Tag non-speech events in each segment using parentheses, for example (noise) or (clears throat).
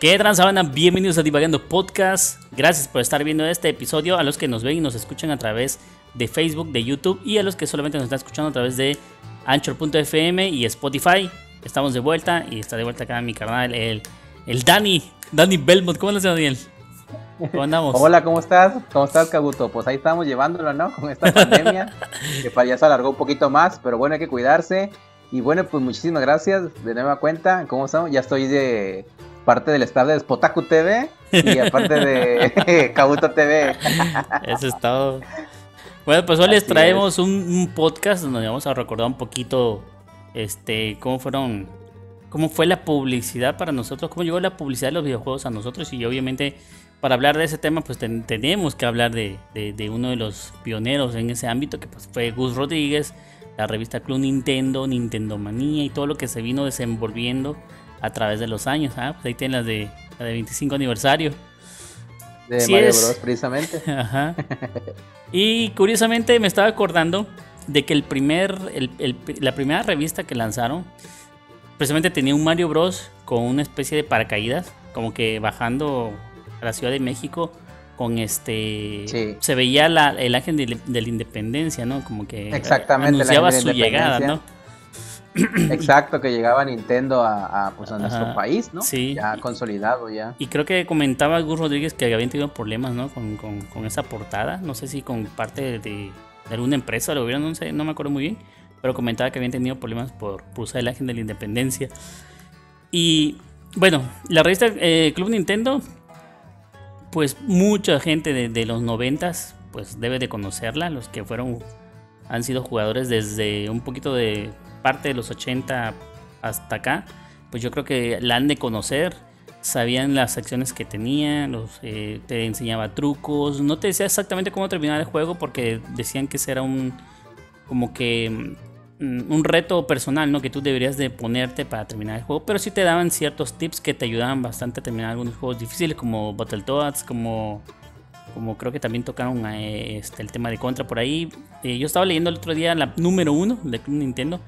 ¿Qué transabana? Bienvenidos a Divagando Podcast. Gracias por estar viendo este episodio. A los que nos ven y nos escuchan a través de Facebook, de YouTube y a los que solamente nos están escuchando a través de Anchor.fm y Spotify. Estamos de vuelta y está de vuelta acá mi canal el, el Dani, Dani Belmont. ¿Cómo andas, Daniel? ¿Cómo andamos? (laughs) Hola, ¿cómo estás? ¿Cómo estás, cabuto? Pues ahí estamos llevándolo, ¿no? Con esta pandemia, (laughs) que para pues ya se alargó un poquito más, pero bueno, hay que cuidarse. Y bueno, pues muchísimas gracias de nueva cuenta. ¿Cómo estamos? Ya estoy de parte del estado de Spotaku TV y aparte de (laughs) Kabuto TV. (laughs) Eso es Bueno, pues hoy les traemos un, podcast donde vamos a recordar un poquito este cómo fueron cómo fue la publicidad para nosotros, cómo llegó la publicidad de los videojuegos a nosotros y obviamente para hablar de ese tema pues tenemos que hablar de, uno de los pioneros en ese ámbito que pues, fue Gus Rodríguez, la revista Club Nintendo, Nintendo Manía y todo lo que se vino desenvolviendo a través de los años. ¿ah? Pues ahí tienen las de, la de 25 aniversario. De Mario Bros, precisamente. (laughs) Ajá. Y curiosamente me estaba acordando de que el primer, la primera revista que lanzaron, precisamente tenía un Mario Bros con una especie de paracaídas, como que bajando a la Ciudad de México con este se veía el ángel de, la independencia, ¿no? Como que eh, anunciaba su llegada, ¿no? (clears throat) Exacto, que llegaba Nintendo a, pues, nuestro país, ¿no? Sí. Ya consolidado, ya. Y creo que comentaba Gus Rodríguez que habían tenido problemas, ¿no? Con, esa portada. No sé si con parte de, alguna empresa lo gobierno, no, sé, no me acuerdo muy bien. Pero comentaba que habían tenido problemas por, usar el ángel de la independencia. Y bueno, la revista eh, Club Nintendo, pues mucha gente de, de los noventas, pues debe de conocerla, los que fueron, han sido jugadores desde un poquito de parte de los 80 hasta acá, pues yo creo que la han de conocer. Sabían las acciones que tenía, los, eh, te enseñaba trucos. No te decía exactamente cómo terminar el juego porque decían que ese era un como que mm, un reto personal, ¿no? Que tú deberías de ponerte para terminar el juego. Pero sí te daban ciertos tips que te ayudaban bastante a terminar algunos juegos difíciles como Battletoads, como como creo que también tocaron eh, este, el tema de Contra por ahí. Eh, yo estaba leyendo el otro día la número uno de Nintendo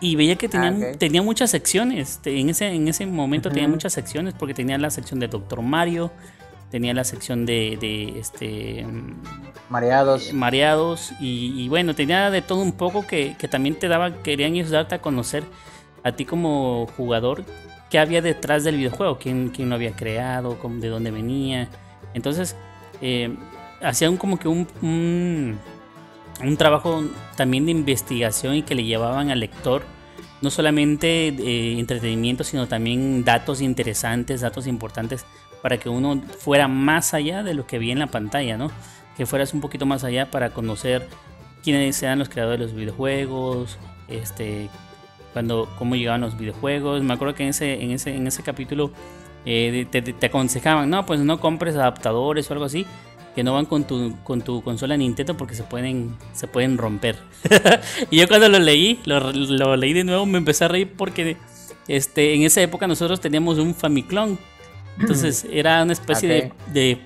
y veía que ah, tenían, tenía muchas secciones. Este, en ese, en ese momento tenía muchas secciones porque tenía la sección de Doctor Mario, tenía la sección de, este mareados eh, mareados y, bueno tenía de todo un poco que, que, también te daba querían ayudarte a conocer a ti como jugador qué había detrás del videojuego quién, quién lo había creado de dónde venía entonces eh, hacían como que un, un, trabajo también de investigación y que le llevaban al lector no solamente eh, entretenimiento, sino también datos interesantes, datos importantes para que uno fuera más allá de lo que vi en la pantalla, ¿no? Que fueras un poquito más allá para conocer quiénes eran los creadores de los videojuegos, este, cuando, cómo llegaban los videojuegos. Me acuerdo que en ese, en ese, en ese capítulo eh, te, aconsejaban, no, pues no compres adaptadores o algo así, que no van con tu, con tu consola Nintendo porque se pueden, se pueden romper. (laughs) y yo cuando lo leí, lo, leí de nuevo, me empecé a reír porque este, en esa época nosotros teníamos un Famiclón Entonces (clears throat) era una especie de,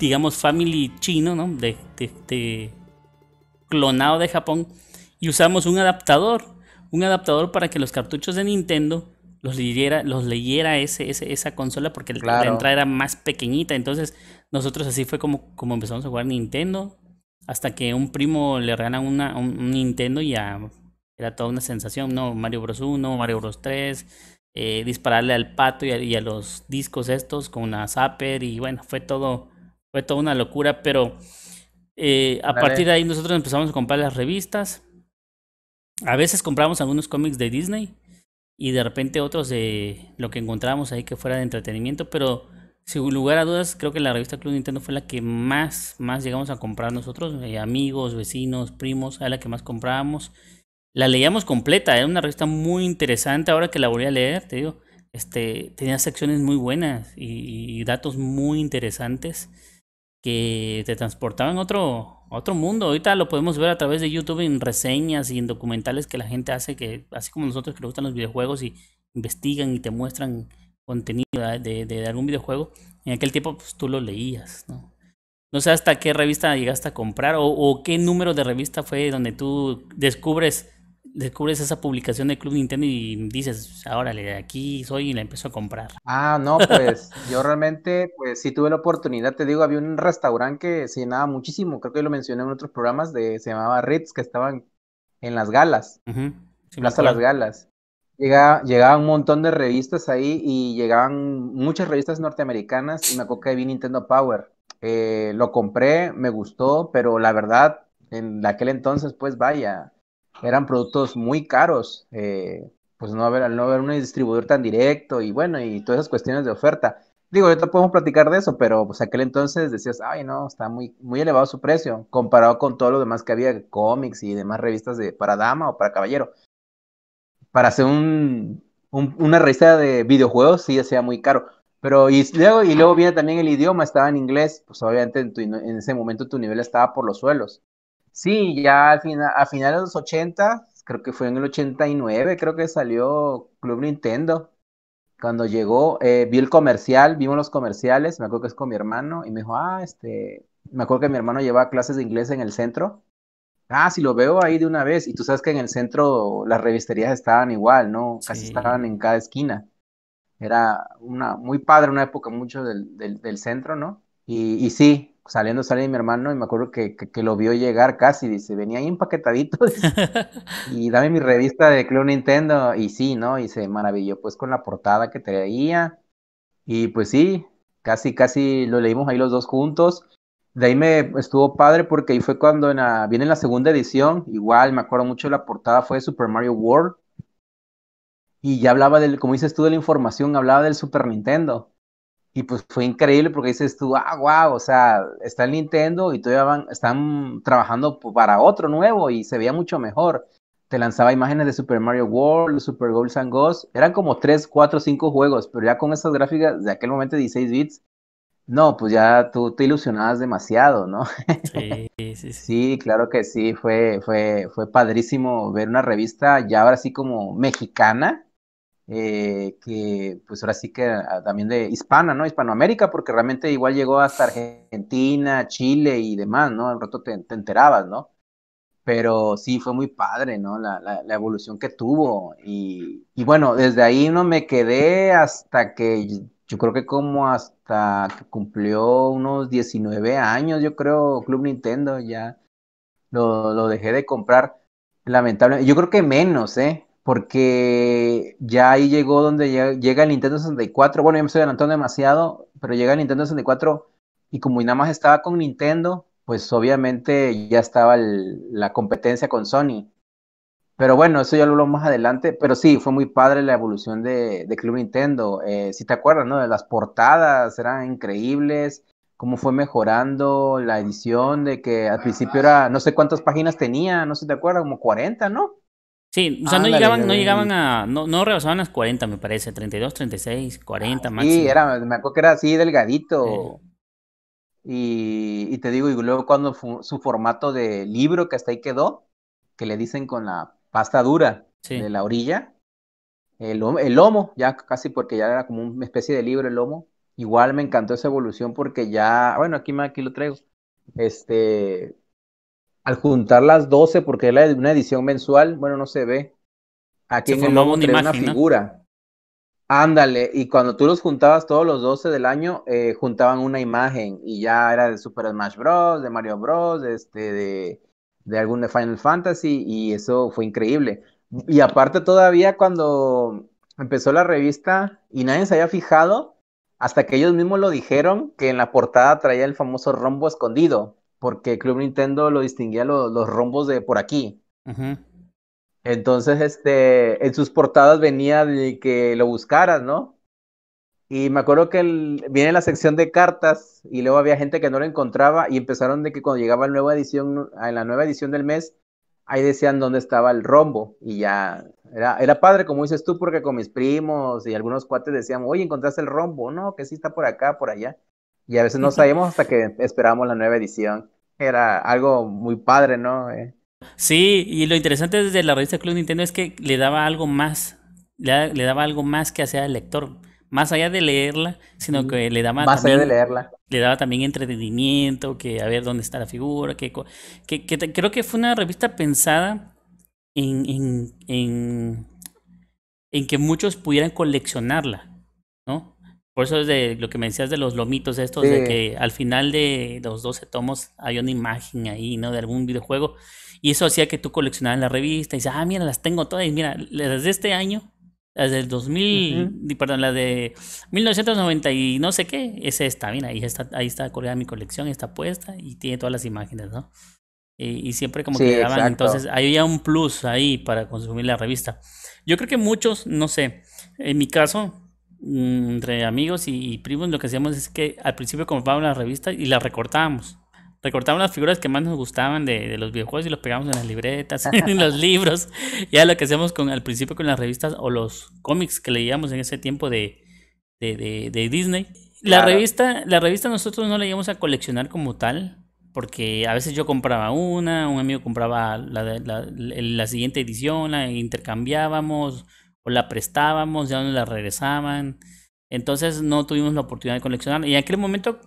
digamos, family chino, ¿no? De, clonado de Japón. Y usamos un adaptador. Un adaptador para que los cartuchos de Nintendo los leyera, los leyera ese, esa consola porque la entrada era más pequeñita. Entonces, nosotros así fue como, como empezamos a jugar Nintendo. Hasta que un primo le regala una, un, Nintendo y ya era toda una sensación. No, Mario Bros 1, Mario Bros 3, eh, dispararle al pato y a, los discos estos con una Zapper. Y bueno, fue todo, fue toda una locura. Pero eh, a partir de ahí nosotros empezamos a comprar las revistas. A veces compramos algunos cómics de Disney y de repente otros de lo que encontrábamos ahí que fuera de entretenimiento, pero sin lugar a dudas creo que la revista Club Nintendo fue la que más, más llegamos a comprar nosotros, eh, amigos, vecinos, primos, era la que más comprábamos. La leíamos completa, era una revista muy interesante, ahora que la volví a leer, te digo, este, tenía secciones muy buenas y, y datos muy interesantes que te transportaban a otro, otro mundo, ahorita lo podemos ver a través de YouTube en reseñas y en documentales que la gente hace, que así como nosotros que nos gustan los videojuegos y investigan y te muestran contenido de, de, algún videojuego, en aquel tiempo pues tú lo leías, ¿no? No sé hasta qué revista llegaste a comprar o qué número de revista fue donde tú descubres descubres esa publicación de Club Nintendo y dices, órale, aquí soy y la empiezo a comprar. Ah, no, pues (laughs) yo realmente, pues sí tuve la oportunidad, te digo, había un restaurante que se llenaba muchísimo, creo que lo mencioné en otros programas, de, se llamaba Ritz, que estaban en Las Galas, Hasta Las Galas. Llegaba, llegaba, un montón de revistas ahí y llegaban muchas revistas norteamericanas y me acuerdo que vi Nintendo Power. Eh, lo compré, me gustó, pero la verdad, en aquel entonces, pues vaya, eran productos muy caros, eh, pues no haber, al no haber un distribuidor tan directo y bueno, y todas esas cuestiones de oferta. Digo, te podemos platicar de eso, pero pues aquel entonces decías, ay no, está muy, muy elevado su precio, comparado con todo lo demás que había, cómics y demás revistas de, para dama o para caballero. Para hacer un, una revista de videojuegos sí hacía muy caro. Pero y luego, y luego viene también el idioma, estaba en inglés, pues obviamente en ese momento tu nivel estaba por los suelos. Sí, ya al final, a finales de los 80, creo que fue en el 89, creo que salió Club Nintendo. Cuando llegó, eh, vi el comercial, vimos los comerciales, me acuerdo que es con mi hermano, y me dijo, ah, este, me acuerdo que mi hermano llevaba clases de inglés en el centro. Ah, si lo veo ahí de una vez. Y tú sabes que en el centro las revisterías estaban igual, ¿no? Casi estaban en cada esquina. Era una muy padre, una época mucho del, del, del centro, ¿no? Y, y sí, saliendo sale mi hermano y me acuerdo que, lo vio llegar casi, dice, venía ahí empaquetadito (laughs) y dame mi revista de Club Nintendo y sí, ¿no? Y se maravilló pues con la portada que traía y pues sí, casi, casi lo leímos ahí los dos juntos. De ahí me estuvo padre porque ahí fue cuando viene la segunda edición, igual me acuerdo mucho la portada fue Super Mario World y ya hablaba del, como dices tú, de la información, hablaba del Super Nintendo y pues fue increíble porque dices tú, ah, wow, o sea, está el Nintendo y todavía van, están trabajando para otro nuevo y se veía mucho mejor. Te lanzaba imágenes de Super Mario World, Super Goals and Ghosts, Eran como 3, 4, 5 juegos, pero ya con esas gráficas de aquel momento 16 bits, no, pues ya tú te ilusionabas demasiado, ¿no? Sí, sí, sí. (laughs) sí claro que sí, fue, fue, fue padrísimo ver una revista ya ahora así como mexicana, eh, que pues ahora sí que ah, también de hispana, ¿no? Hispanoamérica, porque realmente igual llegó hasta Argentina, Chile y demás, ¿no? Al rato te, enterabas, ¿no? Pero sí, fue muy padre, ¿no? La, la, evolución que tuvo. Y, y, bueno, desde ahí no me quedé hasta que yo creo que como hasta que cumplió unos 19 años, yo creo, Club Nintendo, ya lo, lo dejé de comprar. Lamentablemente, yo creo que menos, ¿eh? porque ya ahí llegó donde llega, el Nintendo 64. Bueno, ya me estoy adelantando demasiado, pero llega el Nintendo 64 y como nada más estaba con Nintendo, pues obviamente ya estaba la competencia con Sony. Pero bueno, eso ya lo hablamos más adelante. Pero sí, fue muy padre la evolución de, Club Nintendo. Eh, si te acuerdas, ¿no? De las portadas eran increíbles. Cómo fue mejorando la edición, de que al principio era, no sé cuántas páginas tenía, no sé si te acuerdas, como 40, ¿no? Sí, o sea, no llegaban, no llegaban a, no, no rebasaban las 40, me parece, 32, 36, 40 máximo. Sí, era, me acuerdo que era así delgadito. Y, te digo, y luego cuando su formato de libro que hasta ahí quedó, que le dicen con la pasta dura de la orilla, el, lomo, ya casi porque ya era como una especie de libro el lomo. Igual me encantó esa evolución porque ya, bueno, aquí, aquí lo traigo. Este, al juntar las 12, porque es una edición mensual, bueno, no se ve. Aquí se en una, figura. Ándale, y cuando tú los juntabas todos los 12 del año, eh, juntaban una imagen y ya era de Super Smash Bros., de Mario Bros., este, de, de algún de Final Fantasy, y eso fue increíble. Y aparte todavía cuando empezó la revista y nadie se había fijado, hasta que ellos mismos lo dijeron, que en la portada traía el famoso rombo escondido, porque Club Nintendo lo distinguía los rombos de por aquí. Entonces, este, en sus portadas venía de que lo buscaras, ¿no? Y me acuerdo que viene la sección de cartas y luego había gente que no lo encontraba y empezaron de que cuando llegaba la nueva edición, en la nueva edición del mes, ahí decían dónde estaba el rombo y ya era, era padre, como dices tú, porque con mis primos y algunos cuates decían, oye, encontraste el rombo, no, que sí está por acá, por allá. Y a veces no (laughs) sabíamos hasta que esperábamos la nueva edición era algo muy padre, ¿no? Eh. Sí, y lo interesante desde la revista Club Nintendo es que le daba algo más, le, daba algo más que hacer al lector, más allá de leerla, sino que le daba más también, allá de leerla. le daba también entretenimiento, que a ver dónde está la figura, que, creo que fue una revista pensada en que muchos pudieran coleccionarla, ¿no? Por eso es de lo que me decías de los lomitos estos, de que al final de los 12 tomos Hay una imagen ahí, ¿no? De algún videojuego. Y eso hacía que tú coleccionabas la revista y dices, ah, mira, las tengo todas. Y mira, desde este año, Desde el 2000, perdón, la de 1990 y no sé qué, es esta, mira, ahí está, ahí está mi colección, está puesta y tiene todas las imágenes, ¿no? Y, siempre como que daban, exacto. entonces había un plus ahí para consumir la revista. Yo creo que muchos, no sé, en mi caso, Mm, entre amigos y, primos lo que hacíamos es que al principio comprábamos las revistas y las recortábamos. Recortábamos las figuras que más nos gustaban de, los videojuegos y los pegábamos en las libretas, (laughs) en los libros. Ya lo que hacíamos con, al principio con las revistas o los cómics que leíamos en ese tiempo de, de, de, Disney. La, revista, la revista nosotros no la íbamos a coleccionar como tal, porque a veces yo compraba una, un amigo compraba la, la siguiente edición, la intercambiábamos o la prestábamos, ya no la regresaban. Entonces no tuvimos la oportunidad de coleccionar. Y en aquel momento,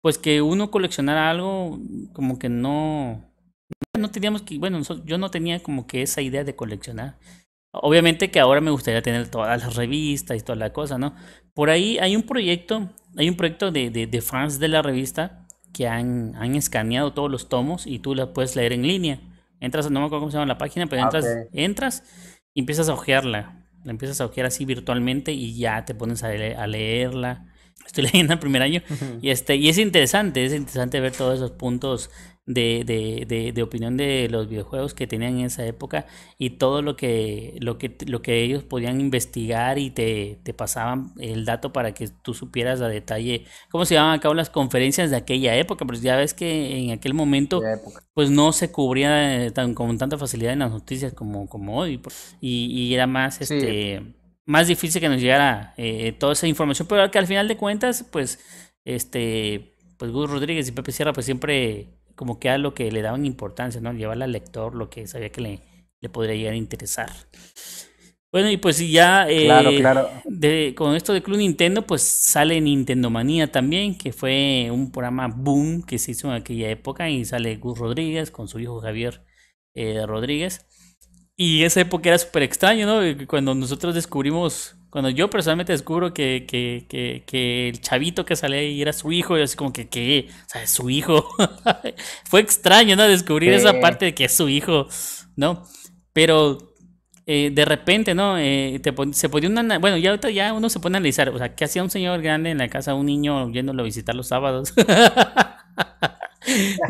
pues que uno coleccionara algo, como que no, no teníamos que, bueno, yo no tenía como que esa idea de coleccionar. Obviamente que ahora me gustaría tener todas las revistas y toda la cosa, ¿no? Por ahí hay un proyecto, hay un proyecto de, fans de la revista que han, escaneado todos los tomos y tú la puedes leer en línea. Entras, no me acuerdo cómo se llama la página, pero entras, ah, entras y empiezas a hojearla la empiezas a ojear así virtualmente y ya te pones a, a leerla estoy (laughs) leyendo el primer año. Y este, y es interesante, es interesante ver todos esos puntos de, de, opinión de los videojuegos que tenían en esa época y todo lo que, lo que, lo que ellos podían investigar y te, pasaban el dato para que tú supieras a detalle cómo se llevaban a cabo las conferencias de aquella época, pero pues ya ves que en aquel momento pues no se cubría eh, tan, con tanta facilidad en las noticias como, como hoy pues. y, era más este más difícil que nos llegara eh, toda esa información, pero que al final de cuentas, pues, este, pues Gus Rodríguez y Pepe Sierra, pues siempre como que a lo que le daban importancia, ¿no? Llevarle al lector lo que sabía que le, podría llegar a interesar. Bueno, y pues ya eh, con esto de Club Nintendo, pues sale Nintendo Manía también, que fue un programa boom que se hizo en aquella época y sale Gus Rodríguez con su hijo Javier eh, Rodríguez. Y esa época era súper extraño, ¿no? Cuando nosotros descubrimos, cuando yo personalmente descubro que, que, que, el chavito que salía ahí era su hijo, y así como que, ¿qué? O sea, es su hijo. (laughs) Fue extraño, ¿no? Descubrir esa parte de que es su hijo, ¿no? Pero eh, de repente, ¿no? Eh, se podía una. Bueno, ya ya uno se pone a analizar. O sea, ¿qué hacía un señor grande en la casa, un niño yéndolo a visitar los sábados? (laughs)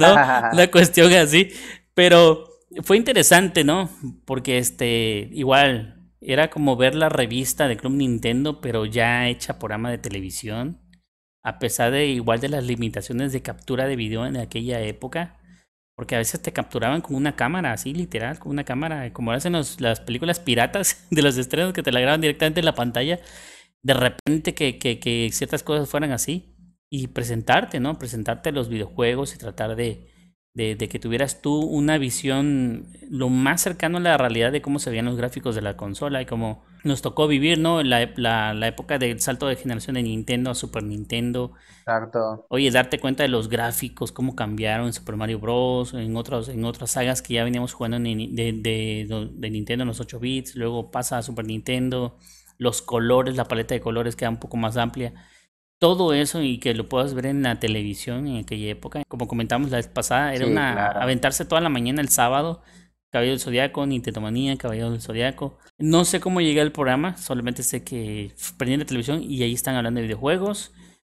¿No? (laughs) Una cuestión así. Pero fue interesante, ¿no? Porque este, igual, era como ver la revista de Club Nintendo, pero ya hecha por ama de televisión. A pesar de igual de las limitaciones de captura de video en aquella época. Porque a veces te capturaban con una cámara, así literal, con una cámara. Como hacen las películas piratas (laughs) de los estrenos que te la graban directamente en la pantalla. De repente que, que, que ciertas cosas fueran así. Y presentarte, ¿no? Presentarte los videojuegos y tratar de, de, que tuvieras tú una visión lo más cercano a la realidad de cómo se veían los gráficos de la consola y cómo nos tocó vivir, ¿no? La, época del salto de generación de Nintendo a Super Nintendo. Exacto. Oye, darte cuenta de los gráficos, cómo cambiaron en Super Mario Bros., en, otros, en otras sagas que ya veníamos jugando de, de, Nintendo en los 8 bits, luego pasa a Super Nintendo, los colores, la paleta de colores queda un poco más amplia todo eso y que lo puedas ver en la televisión en aquella época. Como comentamos la vez pasada, era una aventarse toda la mañana el sábado, Cabello del Zodiaco, Nintetomanía, caballo del Zodiaco. No sé cómo llegué al programa, solamente sé que prendí la televisión y ahí están hablando de videojuegos.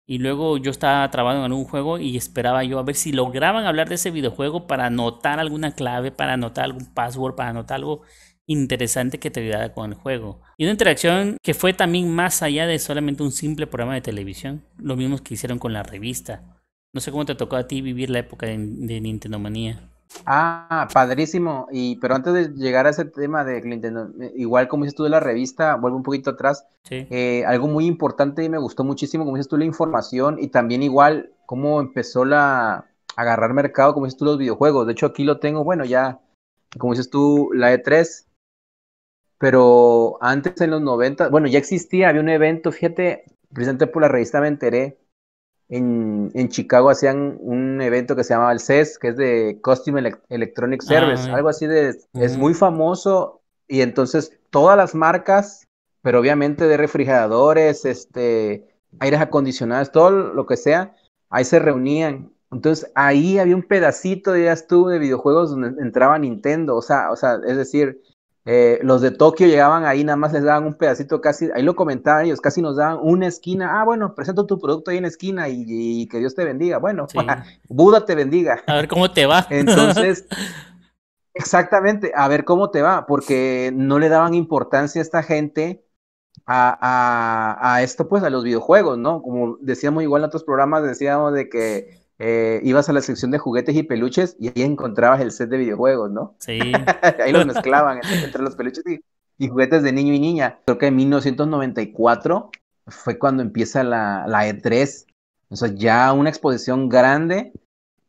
Y luego yo estaba trabajando en un juego y esperaba yo a ver si lograban hablar de ese videojuego para anotar alguna clave, para anotar algún password, para anotar algo interesante que te ayudara con el juego. Y una interacción que fue también más allá de solamente un simple programa de televisión, lo mismo que hicieron con la revista. No sé cómo te tocó a ti vivir la época de, Nintendo Manía. Ah, padrísimo. Y pero antes de llegar a ese tema de Nintendo, igual como dices tú de la revista, vuelvo un poquito atrás. Eh, algo muy importante y me gustó muchísimo, como dices tú, la información y también igual cómo empezó la agarrar mercado, como dices tú, los videojuegos. De hecho, aquí lo tengo, bueno, ya, como dices tú, la E3, pero antes, en los 90, bueno, ya existía, había un evento, fíjate, precisamente por la revista me enteré, en, en, Chicago hacían un evento que se llamaba el CES, que es de Costume Electronic ah, Service, algo así de, es muy famoso y entonces todas las marcas, pero obviamente de refrigeradores, este, aires acondicionados, todo lo que sea, ahí se reunían. Entonces ahí había un pedacito, dirías tú, de videojuegos donde entraba Nintendo, o sea, o sea, es decir, eh, los de Tokio llegaban ahí, nada más les daban un pedacito casi, ahí lo comentaban ellos, casi nos daban una esquina, ah, bueno, presento tu producto ahí en esquina y, que Dios te bendiga. Bueno, (laughs) Buda te bendiga. A ver cómo te va. Entonces, (laughs) exactamente, a ver cómo te va, porque no le daban importancia a esta gente a, a esto, pues a los videojuegos, ¿no? Como decíamos igual en otros programas, decíamos de que eh, ibas a la sección de juguetes y peluches y ahí encontrabas el set de videojuegos, ¿no? Sí. (laughs) ahí los mezclaban entre los peluches y, juguetes de niño y niña. Creo que en 1994 fue cuando empieza la, E3. O sea, ya una exposición grande.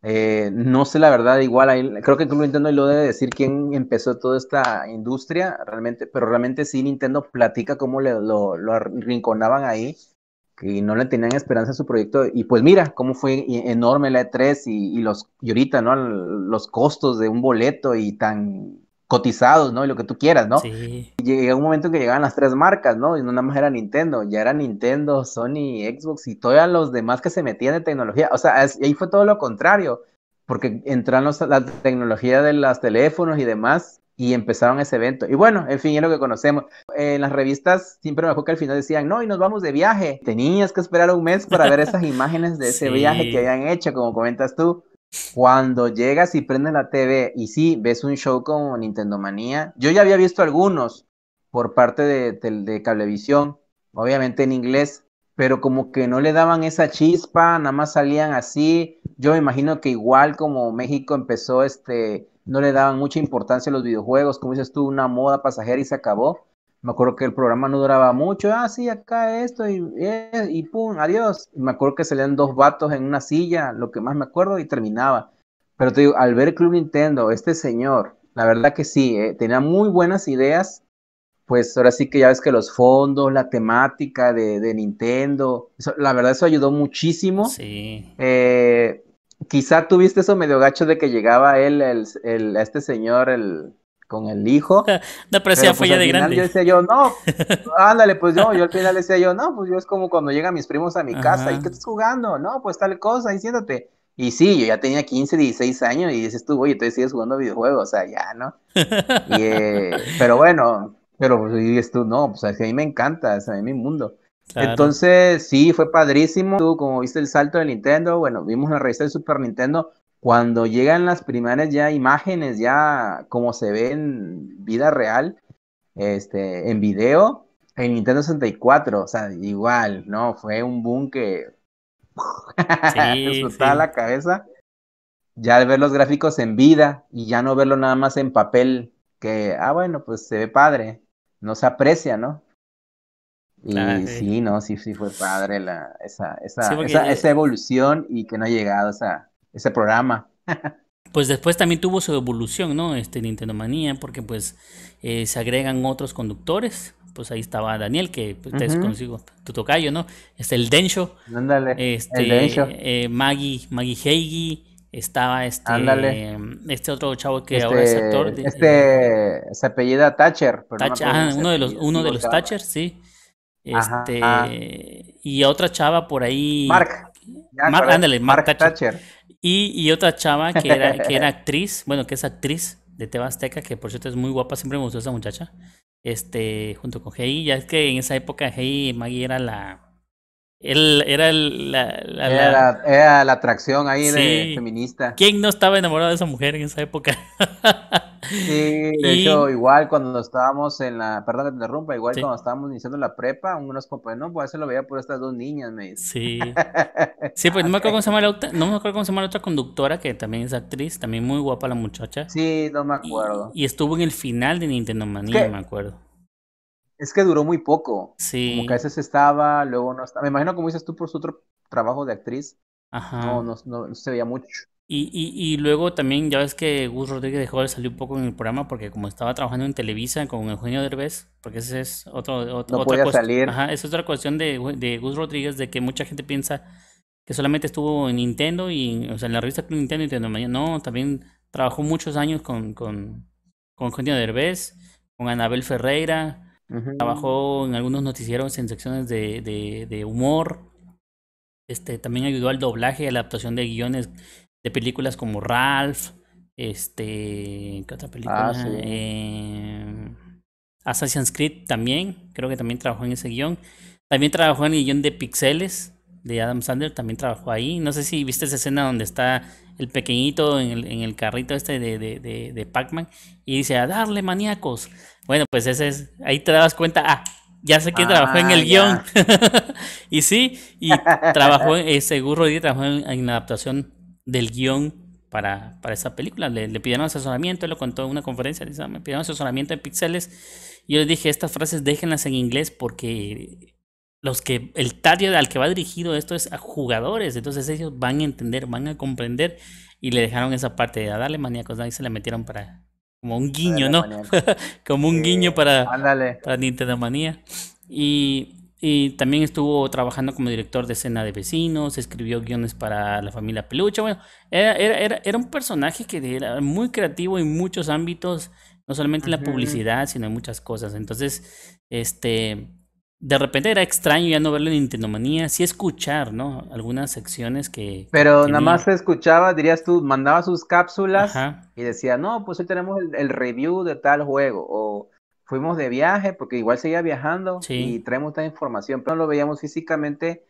Eh, no sé la verdad, igual ahí, creo que Nintendo lo debe decir quién empezó toda esta industria, realmente, pero realmente sí Nintendo platica cómo lo, lo arrinconaban ahí que no le tenían esperanza a su proyecto. Y pues mira cómo fue e-, enorme la E3 y, y los, y ahorita, ¿no? Los costos de un boleto y tan cotizados, ¿no? Y lo que tú quieras, ¿no? Sí. Llega un momento que llegaban las tres marcas, ¿no? Y no nada más era Nintendo, ya era Nintendo, Sony, Xbox y todos los demás que se metían de tecnología. O sea, ahí fue todo lo contrario, porque entraron los, la tecnología de los teléfonos y demás y empezaron ese evento. Y bueno, en fin, es lo que conocemos. En las revistas siempre me acuerdo que al final decían, no, y nos vamos de viaje. Tenías que esperar un mes para ver esas imágenes de ese viaje que habían hecho, como comentas tú. Cuando llegas y prendes la TV y sí, ves un show como Nintendo Manía, yo ya había visto algunos por parte de, de Cablevisión, obviamente en inglés, pero como que no le daban esa chispa, nada más salían así. Yo me imagino que igual como México empezó este no le daban mucha importancia a los videojuegos, como dices tú, una moda pasajera y se acabó. Me acuerdo que el programa no duraba mucho, ah, sí, acá esto y, eh, y, pum, adiós. me acuerdo que salían dos vatos en una silla, lo que más me acuerdo, y terminaba. Pero te digo, al ver Club Nintendo, este señor, la verdad que sí, eh, tenía muy buenas ideas. Pues ahora sí que ya ves que los fondos, la temática de, Nintendo, la verdad eso ayudó muchísimo. Sí. Eh, quizá tuviste eso medio gacho de que llegaba él, este señor, con el hijo. (laughs) No, pero, fue pues, ya de grande. Yo decía yo, no, (laughs) ándale, pues yo, yo al final decía yo, no, pues yo es como cuando llegan mis primos a mi casa, ¿y qué estás jugando? No, pues tal cosa, y siéntate. Y sí, yo ya tenía 15, 16 años y dices tú, oye, entonces sigues jugando videojuegos, o sea, ya, ¿no? (laughs) Eh, pero bueno, pero pues, dices tú, no, pues a mí me encanta, es a mí mi mundo. Entonces, sí, fue padrísimo. Tú, como viste el salto de Nintendo, bueno, vimos la revista del Super Nintendo. Cuando llegan las primeras ya imágenes, ya como se ve en vida real, este, en video, en Nintendo 64, o sea, igual, ¿no? Fue un boom que (laughs) sí, la cabeza. Ya ver los gráficos en vida y ya no verlo nada más en papel, que, ah, bueno, pues se ve padre, no se aprecia, ¿no? Ah, y sí. no, sí, sí fue padre la, esa, esa, esa, evolución y que no ha llegado ese programa. (laughs) pues después también tuvo su evolución, ¿no? Este Nintendo Manía, porque pues eh, se agregan otros conductores. Pues ahí estaba Daniel, que ustedes consigo, tu tocayo, ¿no? Está el Densho. Ándale. Este, el Densho. Eh, Maggie, Maggie Heigi. Estaba este, Ándale. este otro chavo que este, ahora es actor. este eh, se apellida Thatcher. ah, uno de los, uno de los Thatcher, sí. Este, y otra chava por ahí. Mark. ándale, Mark, Thatcher. Y, otra chava que era, (laughs) actriz, bueno, que es actriz de Tebasteca, que por cierto es muy guapa, siempre me gustó esa muchacha. Este, junto con Hey, ya es que en esa época Hey Maggie era la. era la, era, atracción ahí de feminista. ¿Quién no estaba enamorado de esa mujer en esa época? (laughs) Sí, de hecho, igual cuando estábamos en la, perdón que te interrumpa, igual cuando estábamos iniciando la prepa, unos compañeros, no, pues se lo veía por estas dos niñas, me dice. Sí. (laughs) Sí, pues no me acuerdo cómo se llama la otra, acuerdo cómo se llama otra conductora que también es actriz, también muy guapa la muchacha. Sí, no me acuerdo. Y, estuvo en el final de Nintendo Manía, me acuerdo. Es que duró muy poco. Sí. Como que a veces estaba, luego no estaba. Me imagino como dices tú por su otro trabajo de actriz. Ajá. no, no se veía mucho. Y, y, luego también, ya ves que Gus Rodríguez dejó de salir un poco en el programa porque como estaba trabajando en Televisa con Eugenio Derbez, porque ese es otro, no otra Salir. es otra cuestión de, de, Gus Rodríguez, de que mucha gente piensa que solamente estuvo en Nintendo y, o sea, en la revista Club Nintendo y No, también trabajó muchos años con, con, con Eugenio Derbez, con Anabel Ferreira, trabajó en algunos noticieros en secciones de, humor. Este, también ayudó al doblaje y a la adaptación de guiones de películas como Ralph, este, ¿qué otra película? Ah, eh, Assassin's Creed también, creo que también trabajó en ese guión. También trabajó en el guión de Pixeles, de Adam Sandler, también trabajó ahí. No sé si viste esa escena donde está el pequeñito en el, carrito este de, de, Pac-Man y dice, a darle maníacos. Bueno, pues ese es, ahí te das cuenta, ah, ya sé que trabajó en ah, el guión. (laughs) y sí, y trabajó, ese Gurro trabajó en, en, la adaptación del guión para, para esa película. Le, pidieron asesoramiento, lo contó en una conferencia, dice, ah, me pidieron asesoramiento de píxeles Y yo les dije, estas frases déjenlas en inglés porque los que el target al que va dirigido esto es a jugadores, entonces ellos van a entender, van a comprender y le dejaron esa parte de a ah, darle maníacos, ahí se le metieron para como un guiño, ¿no? (laughs) como un guiño para, darle para Nintendo Manía. Y y también estuvo trabajando como director de escena de vecinos, escribió guiones para la familia Peluche. Bueno, era, era, era, un personaje que era muy creativo en muchos ámbitos, no solamente en la publicidad, sino en muchas cosas. Entonces, este, de repente era extraño ya no verlo en Nintendo sí escuchar, ¿no? Algunas secciones que... Pero nada más se escuchaba, dirías tú, mandaba sus cápsulas y decía, no, pues hoy tenemos el, review de tal juego o fuimos de viaje, porque igual seguía viajando y traemos esta información, pero no lo veíamos físicamente,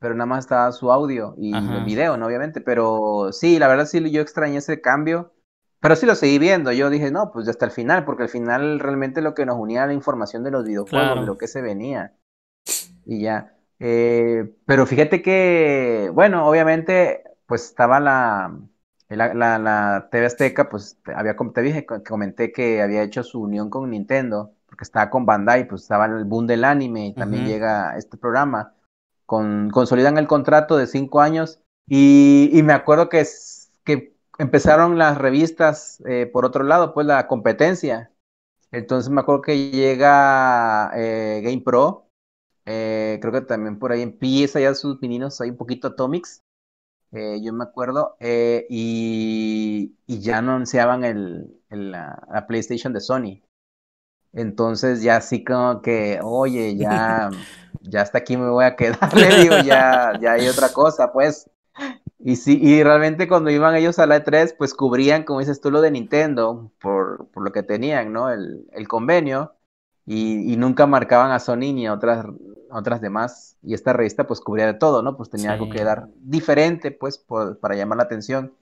pero nada más estaba su audio y Ajá. el video, ¿no? Obviamente, pero sí, la verdad sí, yo extrañé ese cambio, pero sí lo seguí viendo, yo dije, no, pues hasta el final, porque al final realmente lo que nos unía era la información de los videojuegos, lo que se venía, y ya. Eh, pero fíjate que, bueno, obviamente, pues estaba la, la, TV Azteca, pues había, te dije, comenté que había hecho su unión con Nintendo, porque estaba con Bandai, pues estaba en el boom del anime y también llega este programa. Con, consolidan el contrato de cinco años y, me acuerdo que, que empezaron las revistas, eh, por otro lado, pues la competencia. Entonces me acuerdo que llega eh, Game Pro, eh, creo que también por ahí empieza ya sus meninos, hay un poquito Atomics, eh, yo me acuerdo, eh, y, ya anunciaban el, la, PlayStation de Sony. Entonces ya así como que, oye, ya, (laughs) ya hasta aquí me voy a quedar, (laughs) ya, ya hay otra cosa, pues. Y sí, y realmente cuando iban ellos a la E3, pues cubrían, como dices tú, lo de Nintendo, por, por lo que tenían, ¿no? El, el convenio y, nunca marcaban a Sony ni a otras, otras demás. Y esta revista pues cubría de todo, ¿no? Pues tenía algo que dar diferente, pues, para llamar la atención.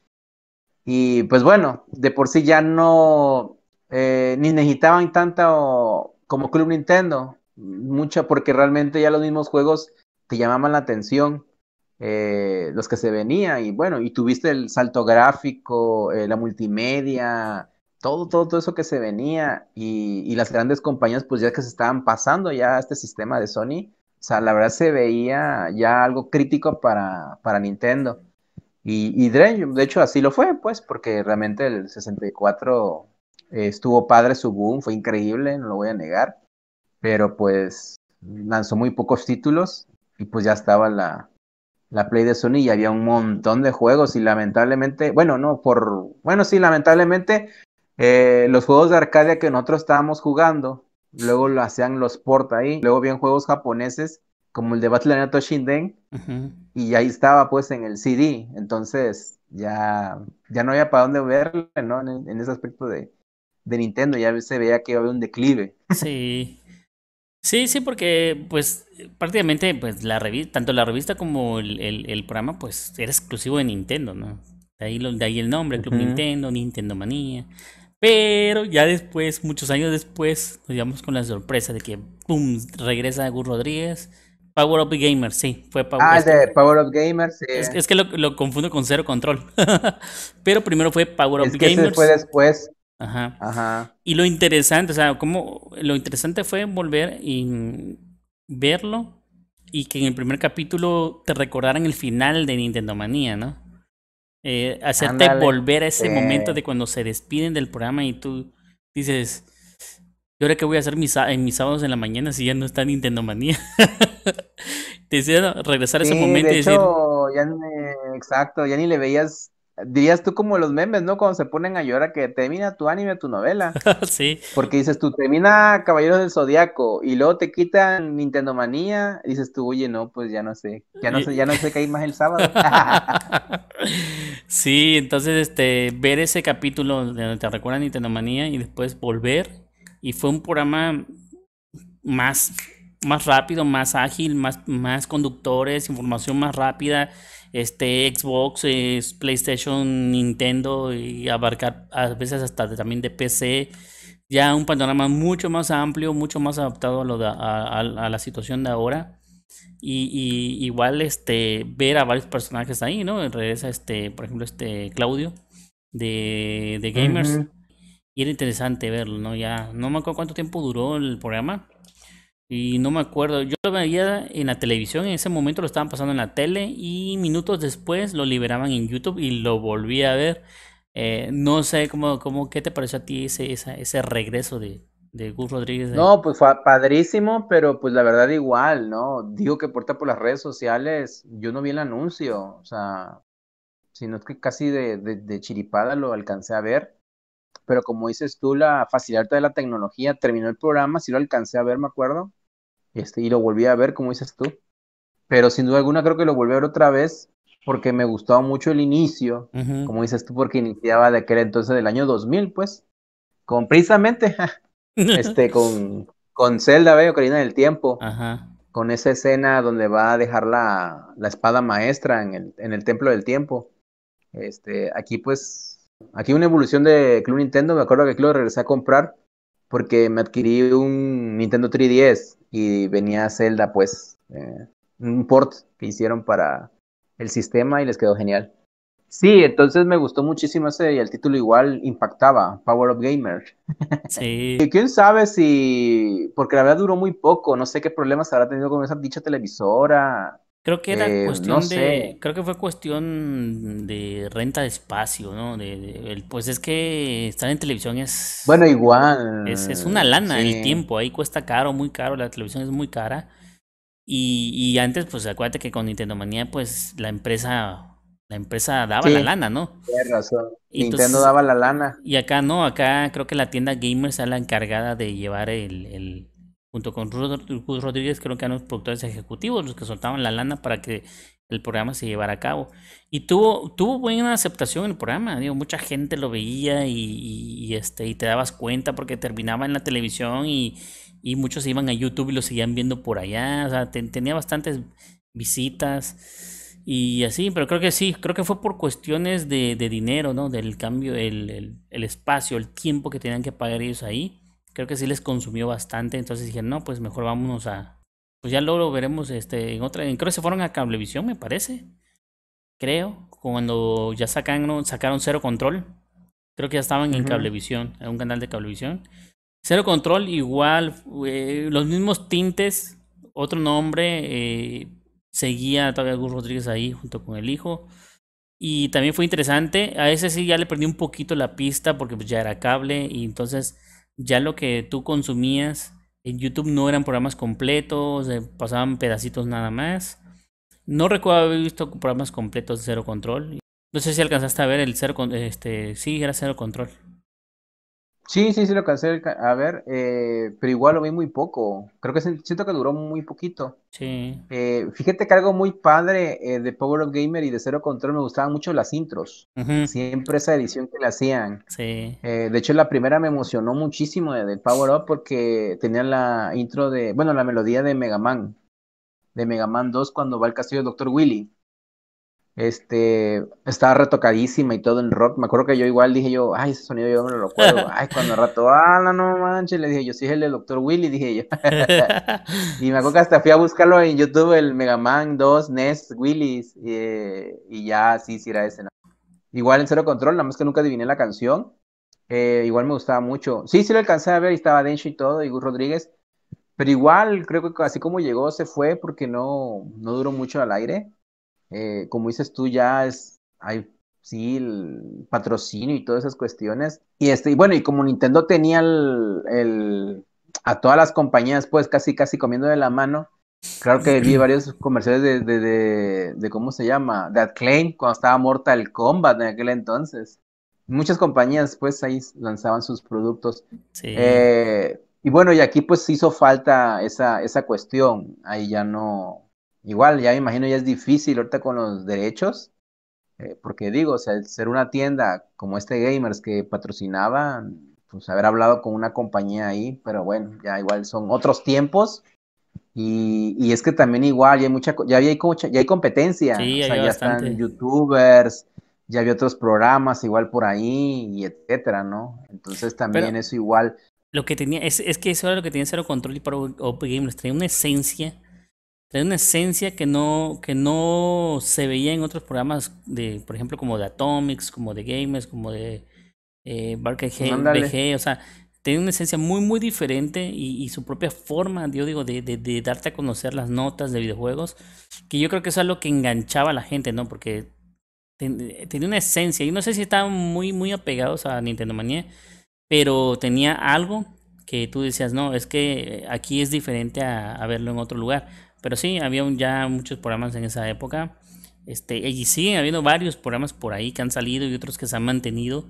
Y pues bueno, de por sí ya no, eh, ni necesitaban tanto como Club Nintendo, mucha, porque realmente ya los mismos juegos te llamaban la atención. Eh, los que se venían y bueno, y tuviste el salto gráfico, eh, la multimedia, todo, todo, todo eso que se venía y, las grandes compañías pues ya que se estaban pasando ya a este sistema de Sony, o sea, la verdad se veía ya algo crítico para, para Nintendo. Y, y de hecho así lo fue, pues, porque realmente el 64 estuvo padre su boom, fue increíble, no lo voy a negar, pero pues lanzó muy pocos títulos y pues ya estaba la, la Play de Sony y había un montón de juegos y lamentablemente, bueno, no, por, bueno, sí, lamentablemente eh, los juegos de Arcadia que nosotros estábamos jugando, luego lo hacían los port ahí, luego habían juegos japoneses como el de Battle Shinden, y ahí estaba pues en el CD, entonces ya, ya no había para dónde verle, ¿no? En, ese aspecto de, de, Nintendo ya se veía que había un declive. Sí. Sí, sí, porque pues prácticamente pues la revista, tanto la revista como el, el, programa pues era exclusivo de Nintendo, ¿no? De ahí, el nombre, Club Nintendo, Nintendo Manía. Pero ya después, muchos años después, nos llevamos con la sorpresa de que, ¡pum!, regresa Gus Rodríguez. Power Up Gamers, sí, fue Power ah, Up. Ah, de Power Up Gamers. Es, que lo, confundo con Cero Control. (laughs) Pero primero fue Power Up Gamers. fue después. Ajá. Ajá. Y lo interesante, o sea, como lo interesante fue volver y verlo y que en el primer capítulo te recordaran el final de Nintendo Manía, ¿no? Eh, hacerte volver a ese momento de cuando se despiden del programa y tú dices, yo ahora que voy a hacer mis, en mis sábados en la mañana si ya no está Nintendo Manía? (laughs) Te regresar a ese momento y exacto, ya ni le veías dirías tú como los memes, ¿no? Cuando se ponen a llorar que termina tu anime, tu novela. (laughs) sí. Porque dices tú, termina Caballeros del Zodiaco y luego te quitan Nintendo Manía, dices tú, oye, no, pues ya no sé, ya no sé, ya no sé qué hay más el sábado. (laughs) sí, entonces este, ver ese capítulo donde te recuerda Nintendo Manía y después volver y fue un programa más más rápido, más ágil, más, más conductores, información más rápida este, Xbox, PlayStation, Nintendo y abarcar a veces hasta también de PC. Ya un panorama mucho más amplio, mucho más adaptado a, lo a, la situación de ahora. Y, igual este ver a varios personajes ahí, ¿no? Regresa este, por ejemplo, este Claudio de, Gamers. Y era interesante verlo, ¿no? Ya no me acuerdo cuánto tiempo duró el programa. Y no me acuerdo, yo lo veía en la televisión, en ese momento lo estaban pasando en la tele y minutos después lo liberaban en YouTube y lo volví a ver. Eh, no sé cómo, cómo, qué te pareció a ti ese, ese, ese regreso de, Gus Rodríguez. No, pues fue padrísimo, pero pues la verdad igual, ¿no? Digo que porta por las redes sociales, yo no vi el anuncio, o sea, sino que casi de, de chiripada lo alcancé a ver pero como dices tú, la facilidad de la tecnología, terminó el programa, sí lo alcancé a ver, me acuerdo, este, y lo volví a ver, como dices tú. Pero sin duda alguna creo que lo volví a ver otra vez porque me gustaba mucho el inicio, como dices tú, porque iniciaba de aquel entonces del año 2000, pues, con precisamente, (laughs) este, (laughs) con, con Zelda, veo Ocarina del Tiempo, con esa escena donde va a dejar la, la espada maestra en el, en el, Templo del Tiempo. Este, aquí pues, aquí una evolución de Club Nintendo, me acuerdo que aquí lo regresé a comprar, porque me adquirí un Nintendo 3DS y venía Zelda, pues, eh, un port que hicieron para el sistema y les quedó genial. Sí, entonces me gustó muchísimo ese y el título igual impactaba, Power of Gamer. Sí. (laughs) y quién sabe si, porque la verdad duró muy poco, no sé qué problemas habrá tenido con esa dicha televisora, Creo que era eh, cuestión de. Creo que fue cuestión de renta de espacio, ¿no? De, pues es que estar en televisión es. Bueno, igual. Es, una lana el tiempo. Ahí cuesta caro, muy caro. La televisión es muy cara. Y, y antes, pues acuérdate que con Nintendo Manía, pues la empresa. La empresa daba la lana, ¿no? Tienes razón. Y Nintendo daba la lana. Y acá no, acá creo que la tienda Gamers es la encargada de llevar el junto con Ruth Rodríguez, creo que eran los productores ejecutivos los que soltaban la lana para que el programa se llevara a cabo. Y tuvo, tuvo buena aceptación el programa, digo, mucha gente lo veía y, este, y te dabas cuenta porque terminaba en la televisión y, y, muchos iban a YouTube y lo seguían viendo por allá, o sea, tenía bastantes visitas y así, pero creo que sí, creo que fue por cuestiones de, de dinero, ¿no? Del cambio, el, el, espacio, el tiempo que tenían que pagar ellos ahí creo que sí les consumió bastante, entonces dije, no, pues mejor vámonos a... Pues ya luego veremos este, en otra... Creo que se fueron a Cablevisión, me parece. Creo, cuando ya sacaron, sacaron Cero Control. Creo que ya estaban en Cablevisión, en un canal de Cablevisión. Cero Control, igual, eh, los mismos tintes, otro nombre, eh, seguía todavía Gus Rodríguez ahí junto con el hijo. Y también fue interesante, a ese sí ya le perdí un poquito la pista porque pues ya era cable y entonces ya lo que tú consumías en YouTube no eran programas completos, eh, pasaban pedacitos nada más. No recuerdo haber visto programas completos de cero control. No sé si alcanzaste a ver el cero, este, sí, era cero control. Sí, sí, sí lo cansé a ver, eh, pero igual lo vi muy poco. Creo que siento que duró muy poquito. Sí. Eh, fíjate que algo muy padre eh, de Power Up Gamer y de Cero Control me gustaban mucho las intros. Siempre esa edición que le hacían. Sí. de hecho, la primera me emocionó muchísimo de, Power Up porque tenía la intro de, bueno, la melodía de Mega Man. De Mega Man 2 cuando va al castillo del Doctor Willy. Este, estaba retocadísima y todo en rock. Me acuerdo que yo igual dije yo, ay, ese sonido yo me lo recuerdo. (laughs) Ay, cuando rato, ah, no, no manches, le dije yo, sí es el doctor Willy, dije yo. (laughs) y me acuerdo que hasta fui a buscarlo en YouTube, el Mega Man 2, NES, Willys, y ya, sí, sí era ese. Igual en Cero Control, nada más que nunca adiviné la canción. Eh, igual me gustaba mucho. Sí, sí lo alcancé a ver y estaba Dencho y todo, y Gus Rodríguez. Pero igual, creo que así como llegó, se fue porque no, no duró mucho al aire. Eh, como dices tú, ya es, hay, sí, el patrocinio y todas esas cuestiones. Y, este, bueno, y como Nintendo tenía el, el, a todas las compañías, pues casi, casi comiendo de la mano, claro que vi (clears throat) varios comerciales de, de, de, ¿cómo se llama? De Acclaim, cuando estaba Mortal Kombat en aquel entonces. Muchas compañías, pues, ahí lanzaban sus productos. Eh, y bueno, y aquí pues hizo falta esa, esa cuestión. Ahí ya no, igual, ya me imagino, ya es difícil ahorita con los derechos, eh, porque digo, o sea, ser una tienda como este Gamers que patrocinaba, pues haber hablado con una compañía ahí, pero bueno, ya igual son otros tiempos. Y, y es que también igual, ya hay mucha, ya ya hay competencia, sí, ya están youtubers, ya había otros programas igual por ahí, y etcétera, ¿no? Entonces también eso igual lo que tenía, es, es, que eso era lo que tenía Cero Control y Pro Gamers, Game, una esencia Tenía una esencia que no, que no se veía en otros programas, de, por ejemplo, como de Atomics, como de Gamers, como de eh, BG. Pues o sea, tiene una esencia muy, muy diferente y, y su propia forma, yo digo, de, de, de, darte a conocer las notas de videojuegos, que yo creo que es algo que enganchaba a la gente, ¿no? Porque tenía una esencia, y no sé si estaban muy, muy apegados a Nintendo Manía, pero tenía algo que tú decías, no, es que aquí es diferente a verlo en otro lugar. Pero sí, había ya muchos programas en esa época. Este, y siguen habiendo varios programas por ahí que han salido y otros que se han mantenido.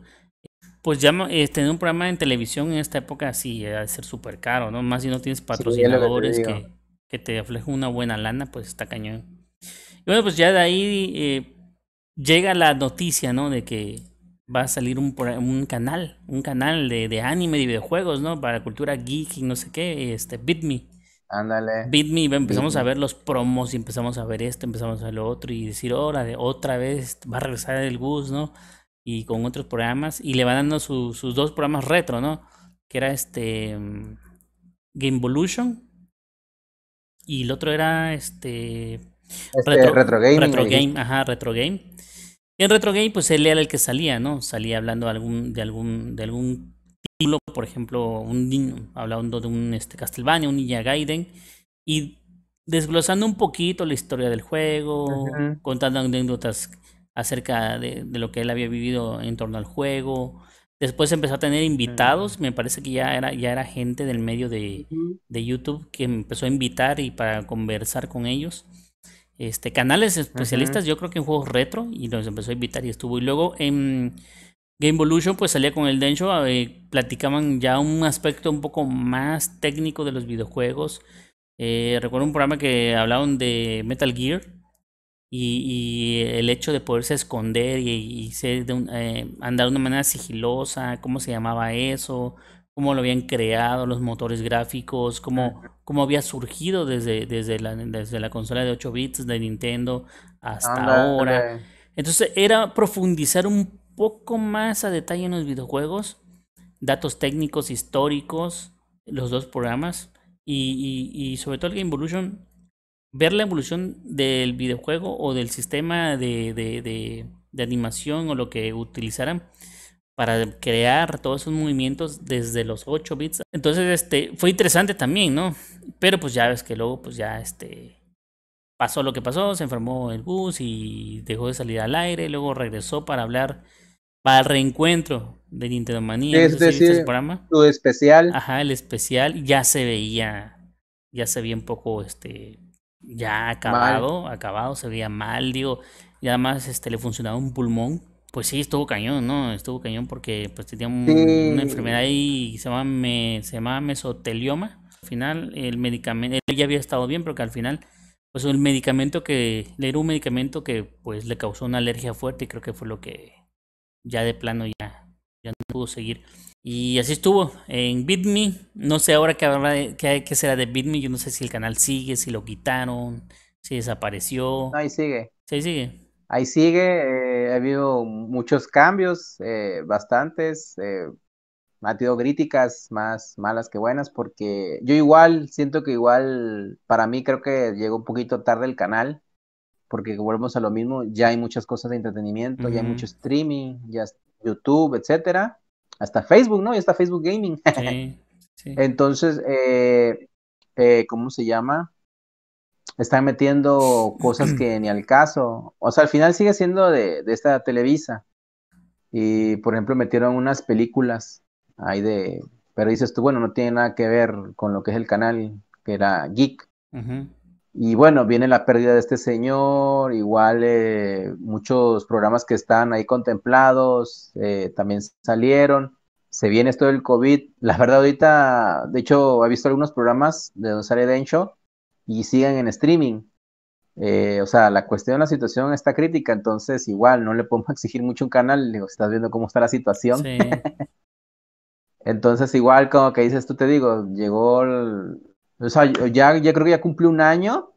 Pues ya tener este, un programa en televisión en esta época sí, va ser súper caro, ¿no? Más si no tienes patrocinadores que, te reflejen una buena lana, pues está cañón. Y bueno, pues ya de ahí eh, llega la noticia, ¿no? De que va a salir un, canal, un canal de, anime y videojuegos, ¿no? Para cultura geek y no sé qué, este, Bit.me Ándale. Beat Me, empezamos a ver los promos y empezamos a ver esto, empezamos a ver lo otro y decir, ahora de otra vez va a regresar el bus ¿no? Y con otros programas y le va dando sus dos programas retro, ¿no? Que era este mm, Gamevolution y el otro era este, este retro, Game. Retro Game, ajá, Retro Game. en Retro Game pues él era el que salía, ¿no? Salía hablando algún, de algún de algún por ejemplo, un, niño hablando de un este, Castlevania, un Ninja Gaiden, y desglosando un poquito la historia del juego, contando anécdotas acerca de, lo que él había vivido en torno al juego. Después empezó a tener invitados, me parece que ya era, ya era gente del medio de, YouTube que empezó a invitar y para conversar con ellos. Este, canales especialistas, yo creo que en juegos retro, y los empezó a invitar y estuvo. Y luego en Game Evolution pues salía con el Densho, eh, platicaban ya un aspecto un poco más técnico de los videojuegos. Eh, recuerdo un programa que hablaban de Metal Gear y, el hecho de poderse esconder y, eh, andar de una manera sigilosa, cómo se llamaba eso, cómo lo habían creado, los motores gráficos, cómo, cómo había surgido desde, desde, la, consola de 8 bits de Nintendo hasta ahora. Entonces era profundizar un poco más a detalle en los videojuegos, datos técnicos, históricos, los dos programas y, sobre todo el Game Evolution, ver la evolución del videojuego o del sistema de, de, animación o lo que utilizaran para crear todos esos movimientos desde los 8 bits. Entonces, este, fue interesante también, ¿no? Pero pues ya ves que luego, pues ya, este, pasó lo que pasó, se enfermó el bus y dejó de salir al aire, luego regresó para hablar para el reencuentro de Nintendo Manía. Es decir, especial. Ajá, el especial ya se veía, ya se veía un poco, este, ya acabado, acabado, se veía mal, digo, y además, este, le funcionaba un pulmón. Pues sí, estuvo cañón, ¿no? Estuvo cañón porque pues tenía una enfermedad ahí, se llamaba, se llamaba mesotelioma. Al final, el medicamento, él ya había estado bien, pero que al final pues el medicamento que le era un medicamento que pues le causó una alergia fuerte y creo que fue lo que ya de plano ya, ya no pudo seguir. Y así estuvo en BitMe. No sé ahora qué, será de BitMe. Yo no sé si el canal sigue, si lo quitaron, si desapareció. ahí sigue. Sí, ahí sigue. Ahí sigue. Eh, ha habido muchos cambios, eh, bastantes. Eh, ha tenido críticas más malas que buenas, porque yo igual siento que igual para mí creo que llegó un poquito tarde el canal porque volvemos a lo mismo, ya hay muchas cosas de entretenimiento, ya hay mucho streaming, ya YouTube, etcétera, hasta Facebook, ¿no? Ya está Facebook Gaming. (laughs) Entonces, eh, eh, ¿cómo se llama? Están metiendo cosas que ni al caso. O sea, al final sigue siendo de, esta Televisa. Y, por ejemplo, metieron unas películas ahí de... Pero dices tú, bueno, no tiene nada que ver con lo que es el canal, que era Geek. Y bueno, viene la pérdida de este señor, igual eh, muchos programas que están ahí contemplados eh, también salieron. Se viene esto del COVID. La verdad, ahorita, de hecho, he visto algunos programas de Don Sale dencho y siguen en streaming. Eh, o sea, la cuestión, la situación está crítica, entonces igual no le podemos (laughs) exigir mucho un canal, digo, estás viendo cómo está la situación. (laughs) entonces igual como que dices tú, te digo, llegó el, o sea, ya, ya creo que ya cumplió un año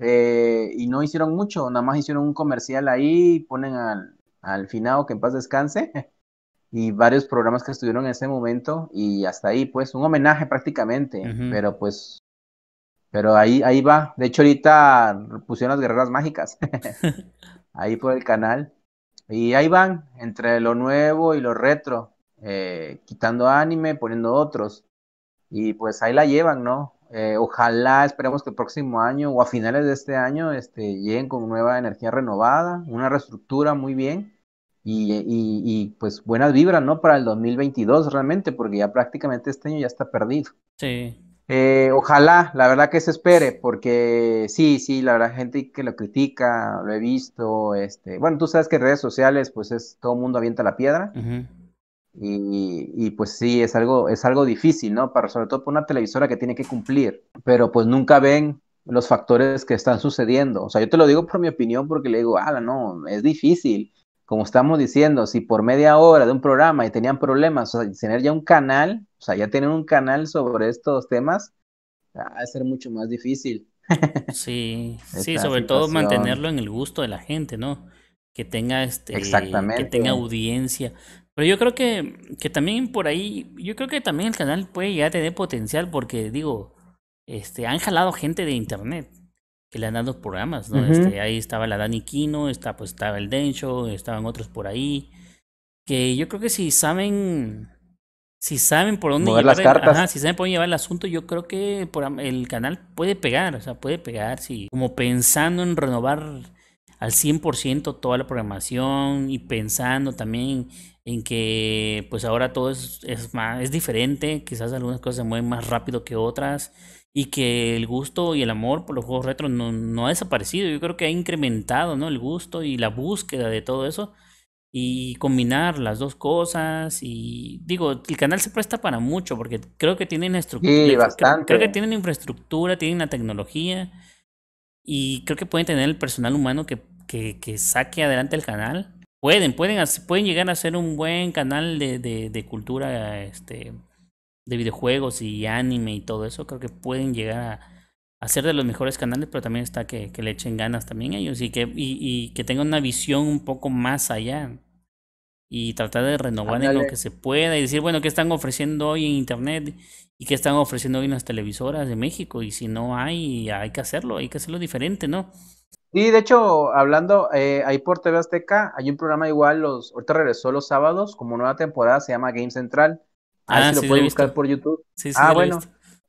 eh, y no hicieron mucho, nada más hicieron un comercial ahí, ponen al, al finado que en paz descanse (laughs) y varios programas que estuvieron en ese momento y hasta ahí pues un homenaje prácticamente, pero pues pero ahí ahí va. De hecho ahorita pusieron las guerreras mágicas (laughs) ahí fue el canal y ahí van entre lo nuevo y lo retro, eh, quitando anime, poniendo otros y pues ahí la llevan, ¿no? Eh, ojalá, esperemos que el próximo año o a finales de este año este, lleguen con nueva energía renovada, una reestructura muy bien y, y, pues buenas vibras, ¿no? Para el 2022 realmente, porque ya prácticamente este año ya está perdido. Sí. Eh, ojalá, la verdad que se espere, porque sí, sí, la verdad, gente que lo critica, lo he visto, este, bueno, tú sabes que redes sociales, pues es todo mundo avienta la piedra. Y, pues sí, es algo, es algo difícil, ¿no? Para, sobre todo para una televisora que tiene que cumplir, pero pues nunca ven los factores que están sucediendo. O sea, yo te lo digo por mi opinión porque le digo, ah, no, es difícil. Como estamos diciendo, si por media hora de un programa y tenían problemas, o sea, tener ya un canal, o sea, ya tener un canal sobre estos temas, ah, va a ser mucho más difícil. (laughs) Sí, sí, sobre todo mantenerlo en el gusto de la gente, ¿no? Que tenga este, Exactamente. que tenga audiencia. Pero yo creo que, que también por ahí, yo creo que también el canal puede llegar a tener potencial porque, digo, este, han jalado gente de internet que le han dado programas, ¿no? Este, ahí estaba la Dani Kino, está, pues, estaba el Dencho, estaban otros por ahí, que yo creo que si saben, si saben por dónde llevar las el, si saben por llevar el asunto, yo creo que el canal puede pegar, o sea, puede pegar, sí, como pensando en renovar al 100% toda la programación y pensando también en que pues ahora todo es, más, es diferente, quizás algunas cosas se mueven más rápido que otras y que el gusto y el amor por los juegos retro no, ha desaparecido, yo creo que ha incrementado ¿no? el gusto y la búsqueda de todo eso y combinar las dos cosas y digo el canal se presta para mucho porque creo que tienen estructura Creo, que tienen infraestructura tienen la tecnología y creo que pueden tener el personal humano que que, saque adelante el canal. Pueden, pueden, pueden llegar a ser un buen canal de, de, cultura este, de videojuegos y anime y todo eso. Creo que pueden llegar a, ser de los mejores canales, pero también está que, le echen ganas también ellos y que, y, que tengan una visión un poco más allá y tratar de renovar en lo que se pueda y decir, bueno, ¿qué están ofreciendo hoy en Internet? ¿Y qué están ofreciendo hoy en las televisoras de México? Y si no hay, hay que hacerlo, hay que hacerlo diferente, ¿no? Y de hecho, hablando eh, ahí por TV Azteca, hay un programa igual, los, ahorita regresó los sábados, como nueva temporada, se llama Game Central. ah, sí lo puedes buscar por YouTube. Sí, sí, ah, bueno.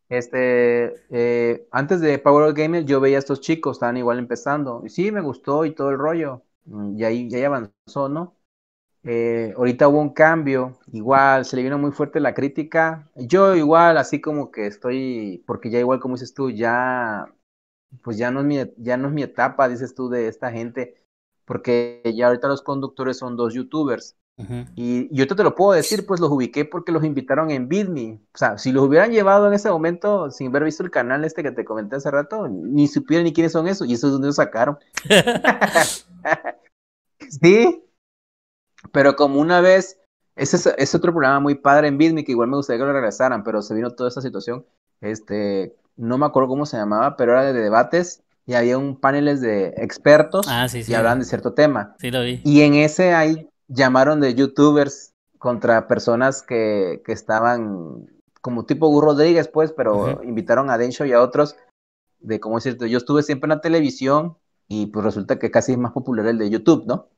Este, eh, antes de Power of Gamer, yo veía a estos chicos, estaban igual empezando. Y sí, me gustó y todo el rollo. Mm, y ahí, ya avanzó, ¿no? Eh, ahorita hubo un cambio, igual se le vino muy fuerte la crítica. Yo igual, así como que estoy, porque ya igual como dices tú, ya pues ya no, es mi, ya no es mi etapa, dices tú, de esta gente, porque ya ahorita los conductores son dos youtubers. Y yo te, lo puedo decir, pues los ubiqué porque los invitaron en Bitme. O sea, si los hubieran llevado en ese momento sin haber visto el canal este que te comenté hace rato, ni supieran ni quiénes son esos. Y eso es donde los sacaron. (laughs) sí. Pero como una vez, ese es, otro programa muy padre en Bitme que igual me gustaría que lo regresaran, pero se vino toda esa situación. Este, no me acuerdo cómo se llamaba, pero era de debates y había un paneles de expertos ah, y hablaban de cierto tema. Sí, vi. Y en ese ahí llamaron de youtubers contra personas que, estaban como tipo Gus Rodríguez, pues, pero invitaron a Densho y a otros de cómo decirte, yo estuve siempre en la televisión y pues resulta que casi es más popular el de YouTube, ¿no?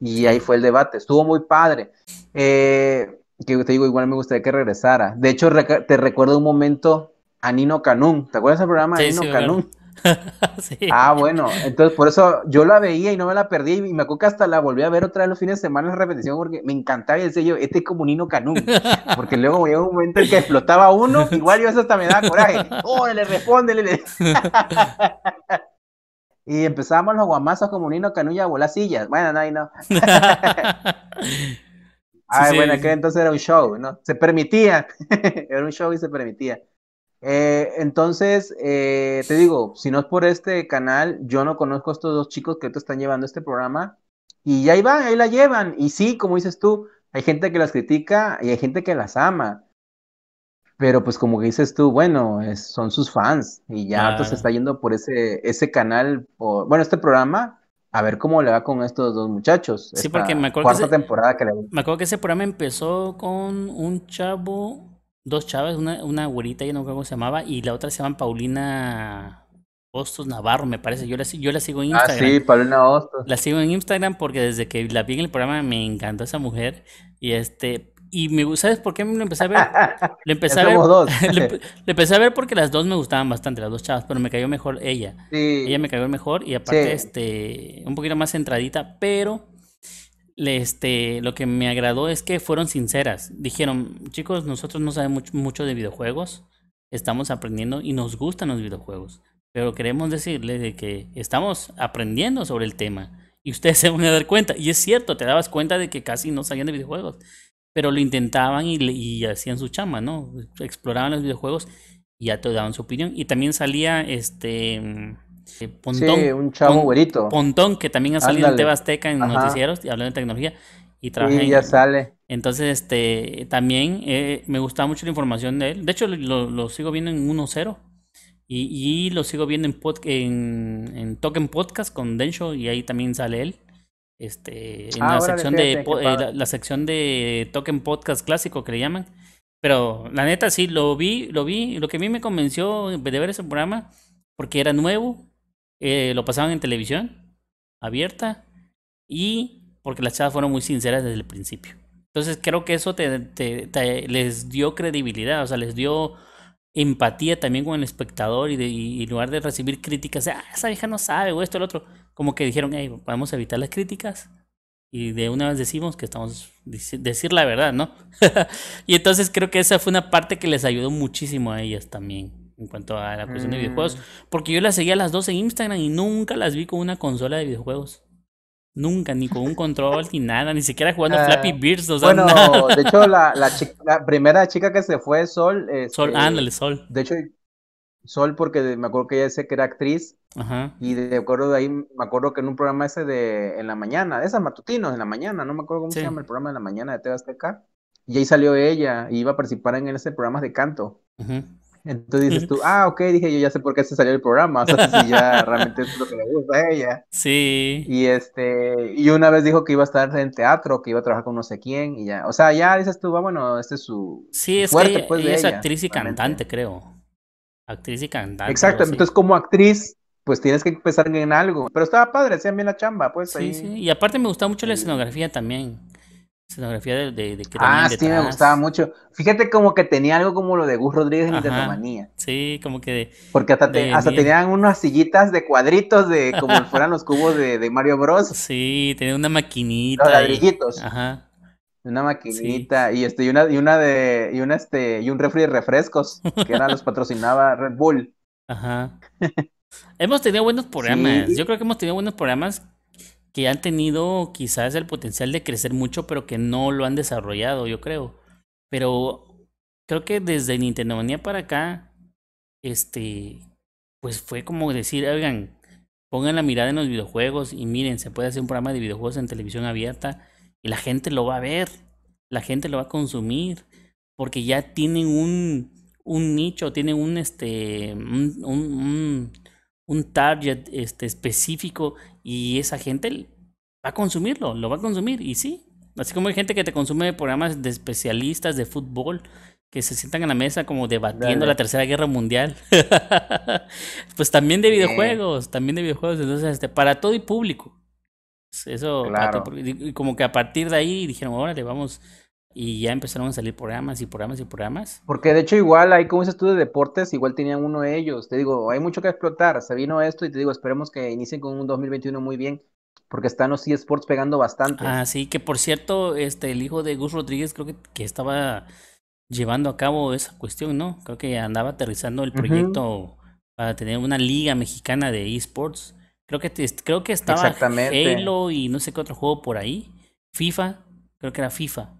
Y ahí fue el debate, estuvo muy padre. Eh, que te digo, igual me gustaría que regresara. De hecho, te recuerdo un momento a Nino Canún. ¿Te acuerdas del programa de Nino (laughs) sí, Ah, bueno, entonces por eso yo la veía y no me la perdí y me acuerdo que hasta la volví a ver otra vez los fines de semana en repetición porque me encantaba y decía yo, este es como Nino Canún, (laughs) porque luego llegó un momento en que explotaba uno, igual yo eso hasta me daba coraje, órale, respóndele. Le... (laughs) y empezábamos los guamazos como Nino Canún y Abuela bueno, no, no. Ay, bueno, entonces era un show, ¿no? Se permitía, era un show y se permitía. Eh, entonces, eh, te digo, si no es por este canal, yo no conozco a estos dos chicos que te están llevando este programa. Y ahí va, ahí la llevan. Y sí, como dices tú, hay gente que las critica y hay gente que las ama. Pero pues como que dices tú, bueno, son sus fans. Y ya entonces se está yendo por ese, ese canal, bueno, este programa, a ver cómo le va con estos dos muchachos. Sí, porque me acuerdo, cuarta temporada que le... me acuerdo que ese programa empezó con un chavo dos chavas, una, una güerita, ya no recuerdo cómo se llamaba, y la otra se llama Paulina Hostos Navarro, me parece. Yo la, sigo en Instagram. Ah, sí, Paulina Hostos. La sigo en Instagram porque desde que la vi en el programa me encantó esa mujer. Y este, y me ¿sabes por qué me lo empecé a ver? (laughs) (laughs) Le empecé a ver. porque las dos me gustaban bastante, las dos chavas, pero me cayó mejor ella. Ella me cayó mejor y aparte, este, un poquito más centradita, pero este, lo que me agradó es que fueron sinceras. Dijeron, chicos, nosotros no sabemos mucho de videojuegos, estamos aprendiendo y nos gustan los videojuegos, pero queremos decirles de que estamos aprendiendo sobre el tema y ustedes se van a dar cuenta. Y es cierto, te dabas cuenta de que casi no sabían de videojuegos, pero lo intentaban y, y hacían su chamba, ¿no? Exploraban los videojuegos y ya te daban su opinión. Y también salía este eh, sí, un chavo güerito. Pontón, que también ha salido en en Tebasteca en noticieros y hablando de tecnología. Y trabaja ya sale. Entonces, este, también eh, me gustaba mucho la información de él. De hecho, lo, sigo viendo en 1.0. Y, lo sigo viendo en, en, Token Podcast con Densho y ahí también sale él. Este, en ah, la, sección de, eh, la, sección de Token Podcast clásico que le llaman. Pero la neta sí, lo vi, lo vi. Lo que a mí me convenció de ver ese programa, porque era nuevo, eh, lo pasaban en televisión abierta y porque las chavas fueron muy sinceras desde el principio. Entonces creo que eso te, les dio credibilidad, o sea, les dio empatía también con el espectador y, en lugar de recibir críticas, ah, esa vieja no sabe o esto, el otro, como que dijeron, hey, a evitar las críticas y de una vez decimos que estamos decir la verdad, ¿no? (laughs) y entonces creo que esa fue una parte que les ayudó muchísimo a ellas también en cuanto a la cuestión de videojuegos. Mm. Porque yo las seguía a las dos en Instagram y nunca las vi con una consola de videojuegos. Nunca, ni con un control, ni nada, ni siquiera jugando ah, Flappy Birds. bueno, (laughs) de hecho, la, primera chica que se fue, Sol. Este, Sol, ándale, Sol. De hecho, Sol, porque me acuerdo que ella sé que era actriz. Ajá. Y de acuerdo de ahí, me acuerdo que en un programa ese de en la mañana, de esas matutinos, en la mañana, no me acuerdo cómo se llama el programa de la mañana de TV Azteca. Y ahí salió ella, y iba a participar en ese programa de canto. Ajá. Entonces dices tú, ah, ok, dije yo ya sé por qué se salió el programa, o sea, si pues, ya (laughs) realmente es lo que le gusta a ella. Sí. Y este, y una vez dijo que iba a estar en teatro, que iba a trabajar con no sé quién, y ya, o sea, ya dices tú, bueno, este es su sí, es fuerte, que pues, es actriz y cantante, creo. Actriz y cantante. Exacto, entonces como actriz, pues tienes que empezar en algo. Pero estaba padre, hacían bien la chamba, pues. Sí, ahí... sí, y aparte me gustaba mucho la escenografía también. Escenografía de, de, Ah, sí, me gustaba mucho. Fíjate como que tenía algo como lo de Gus Rodríguez en Tetomanía. Sí, como que Porque hasta, tenían unas sillitas de cuadritos de (laughs) como fueran los cubos de, Mario Bros. Sí, tenía una maquinita. Los ladrillitos. Ajá. Una maquinita. Y este, y una, y una de. Y una este. Y un refri de refrescos. Que era los (laughs) patrocinaba Red Bull. Ajá. hemos tenido buenos (laughs) programas. Yo creo que hemos tenido buenos programas que han tenido quizás el potencial de crecer mucho, pero que no lo han desarrollado, yo creo. Pero creo que desde Nintendo para acá, este, pues fue como decir, oigan, pongan la mirada en los videojuegos y miren, se puede hacer un programa de videojuegos en televisión abierta y la gente lo va a ver, la gente lo va a consumir, porque ya tienen un, un nicho, tienen un, este, un un target este, específico y esa gente va a consumirlo, lo va a consumir y sí. Así como hay gente que te consume programas de especialistas de fútbol que se sientan en la mesa como debatiendo la Tercera Guerra Mundial. (laughs) pues también de videojuegos, también de videojuegos. Entonces, este, para todo y público. Pues eso, como que a partir de ahí dijeron, órale, vamos, y ya empezaron a salir programas y programas y programas. Porque de hecho igual hay como ese estudio de deportes, igual tenían uno de ellos. Te digo, hay mucho que explotar. Se vino esto y te digo, esperemos que inicien con un 2021 muy bien. Porque están los eSports pegando bastante. Ah sí, que por cierto, este el hijo de Gus Rodríguez creo que, estaba llevando a cabo esa cuestión, ¿no? Creo que andaba aterrizando el proyecto para tener una liga mexicana de esports. Creo que, creo que estaba Halo y no sé qué otro juego por ahí. FIFA, creo que era FIFA.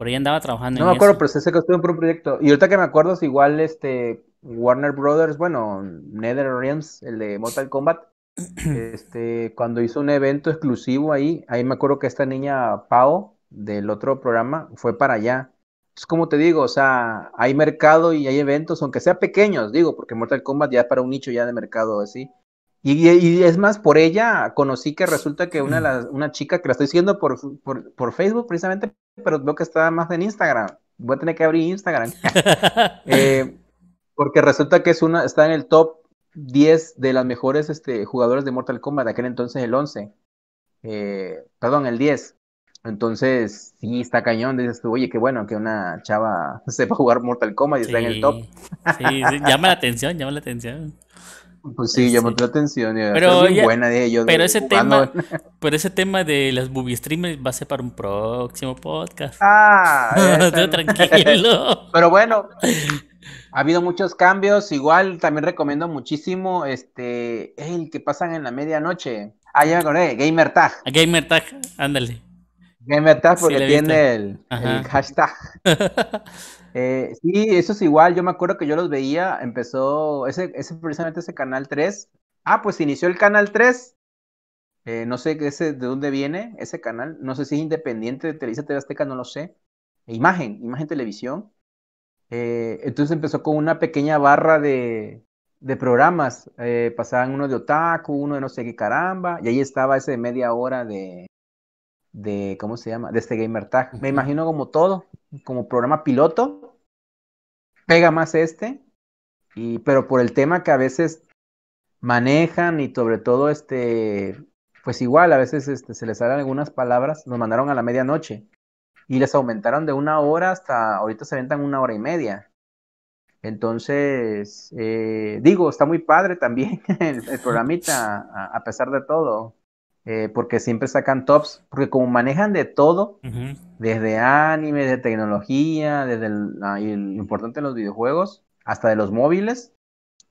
Por ahí andaba trabajando. No me acuerdo, pero sé que estuve en un proyecto. Y ahorita que me acuerdo es igual este Warner Brothers, bueno, NetherRealms, el de Mortal Kombat. (clears throat) este, cuando hizo un evento exclusivo ahí, ahí me acuerdo que esta niña Pau del otro programa fue para allá. Es como te digo, o sea, hay mercado y hay eventos, aunque sea pequeños, digo, porque Mortal Kombat ya es para un nicho ya de mercado así. Y, es más, por ella conocí que resulta que una, (clears throat) una chica que la estoy siguiendo por, por, por, Facebook, precisamente pero veo que está más en Instagram. Voy a tener que abrir Instagram. (laughs) Eh, porque resulta que es una, está en el top 10 de las mejores este, jugadores de Mortal Kombat, de aquel entonces el 11. Eh, perdón, el 10. Entonces, sí, está cañón. Dices oye, qué bueno que una chava (laughs) sepa jugar Mortal Kombat y está en el top. llama la atención, llama la atención. Pues sí, llamó este, la atención. Pero, buena de Pero ese, tema, (laughs) pero ese tema de las booby streamers va a ser para un próximo podcast. Ah, (laughs) tranquilo. (laughs) pero bueno, ha habido muchos cambios. Igual también recomiendo muchísimo este el que pasan en la medianoche. Ah, ya me acordé, Gamer Tag. Gamer Tag, ándale. Gamer Tag porque tiene el hashtag. Eh, sí, eso es igual. Yo me acuerdo que yo los veía, empezó ese, precisamente ese canal 3. Ah, pues inició el canal 3. Eh, no sé de dónde viene ese canal. No sé si es independiente de Televisa TV Azteca, no lo sé. E Imagen, Imagen Televisión. Eh, entonces empezó con una pequeña barra de, programas. pasaban uno de Otaku, uno de no sé qué caramba. Y ahí estaba ese media hora de, de ¿cómo se llama? De este gamer tag. Me imagino como todo como programa piloto, pega más este, y, pero por el tema que a veces manejan y sobre todo este, pues igual, a veces este, se les salen algunas palabras, nos mandaron a la medianoche y les aumentaron de una hora hasta ahorita se aventan una hora y media. Entonces, eh, digo, está muy padre también (laughs) el, programita, a, pesar de todo, eh, porque siempre sacan tops, porque como manejan de todo, desde anime, de tecnología, desde lo ah, importante de los videojuegos, hasta de los móviles.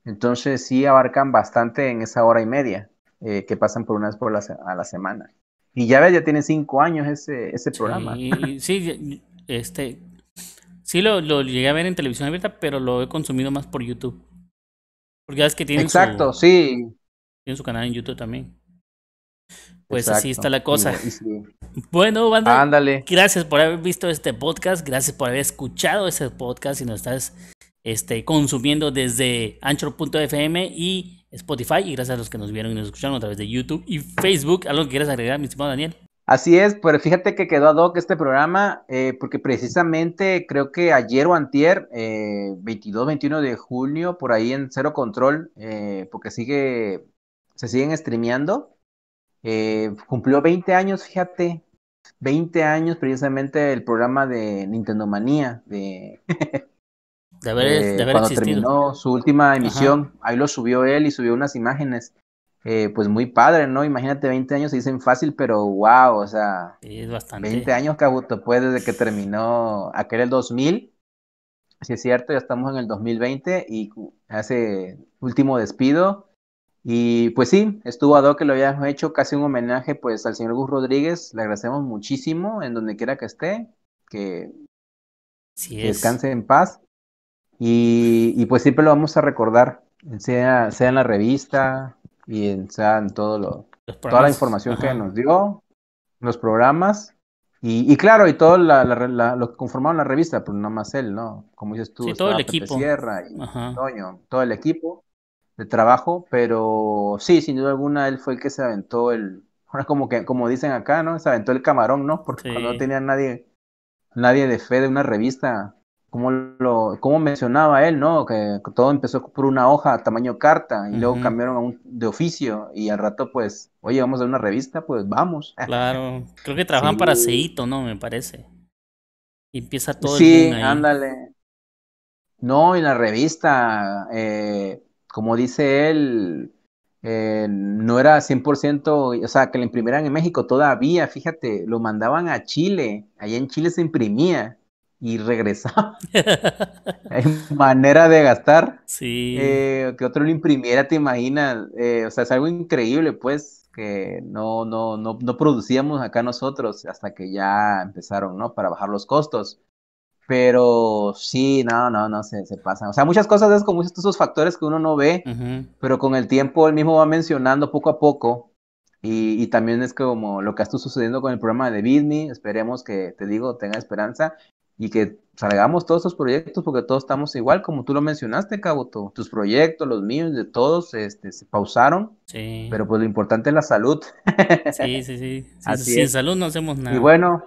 Entonces sí abarcan bastante en esa hora y media eh, que pasan por una vez por la, a la semana. Y ya ves, ya tiene cinco años ese, ese programa. (laughs) Sí, este, sí lo, llegué a ver en televisión abierta, pero lo he consumido más por YouTube. Porque es que tiene Exacto, sí. Tiene su canal en YouTube también. Pues así está la cosa. Bueno, Wanda, gracias por haber visto este podcast, gracias por haber escuchado ese podcast y nos estás este, consumiendo desde anchor.fm y Spotify. Y gracias a los que nos vieron y nos escucharon a través de YouTube y Facebook. ¿Algo que quieras agregar, mi estimado Daniel? Así es, pero pues fíjate que quedó ad hoc este programa, eh, porque precisamente creo que ayer o antier, 22-21 eh, de junio, por ahí en Cero Control, eh, porque sigue, se siguen streameando, eh, cumplió 20 años, fíjate, 20 años precisamente el programa de Nintendo Manía, de, (laughs) de, haber, eh, cuando terminó su última emisión, ahí lo subió él y subió unas imágenes. Eh, pues muy padre, ¿no? Imagínate, 20 años se dicen fácil, pero wow, o sea, es bastante. 20 años, Cabuto, pues desde que terminó aquel el 2000, si es cierto, ya estamos en el 2020 y uh, hace último despido, y pues sí, estuvo a que lo habíamos hecho casi un homenaje pues al señor Gus Rodríguez. Le agradecemos muchísimo en donde quiera que esté, que, descanse en paz. Y, y, pues siempre lo vamos a recordar, sea, sea en la revista y sea en todo toda la información que nos dio, los programas. Y, claro, y todo lo que conformaron la revista, pues no más él, ¿no? Como dices tú, sí, todo el equipo. Sierra y Toño, todo el equipo de trabajo, pero sí, sin duda alguna, él fue el que se aventó el, (laughs) como que, como dicen acá, ¿no? Se aventó el camarón, ¿no? Porque no tenía nadie, nadie de fe de una revista, como lo, como mencionaba él, ¿no? Que todo empezó por una hoja tamaño carta y luego cambiaron a un de oficio y al rato pues, oye, vamos a una revista, pues vamos. (laughs) Claro, creo que trabajan para Ceito, ¿no? Me parece. Y empieza todo sí, Sí, ándale. No, y la revista, eh, como dice él, eh, no era 100%, o sea, que la imprimieran en México todavía, fíjate, lo mandaban a Chile, allá en Chile se imprimía y regresaba. Hay (laughs) manera de gastar. Sí. Eh, que otro lo imprimiera, te imaginas, eh, o sea, es algo increíble, pues, que no, no, no, no producíamos acá nosotros hasta que ya empezaron, ¿no? Para bajar los costos. Pero sí, no, no, no, se, se O sea, muchas cosas es como estos esos factores que uno no ve, pero con el tiempo él mismo va mencionando poco a poco. Y, y, también es como lo que está sucediendo con el programa de Bitme. Esperemos que, te digo, tenga esperanza y que salgamos todos estos proyectos porque todos estamos igual, como tú lo mencionaste, Caboto Tus proyectos, los míos, de todos, este, se pausaron. Sí. Pero pues lo importante es la salud. Sí, sí, sí. (laughs) Así sin es. salud no hacemos nada. Y bueno,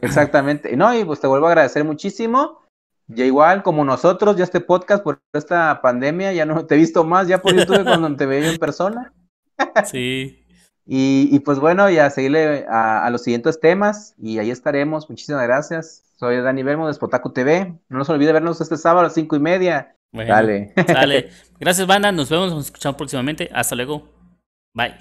Exactamente. No, y pues te vuelvo a agradecer muchísimo. Ya igual, como nosotros, ya este podcast por esta pandemia, ya no te he visto más, ya por YouTube cuando te veo en persona. (laughs) Sí. Y, pues bueno, Ya seguirle a, los siguientes temas y ahí estaremos. Muchísimas gracias. Soy Dani Bermúdez, Potaco TV. No nos olvide vernos este sábado a las cinco y media. dale. Dale. (laughs) Gracias, banda. Nos vemos, nos escuchamos próximamente. Hasta luego. Bye.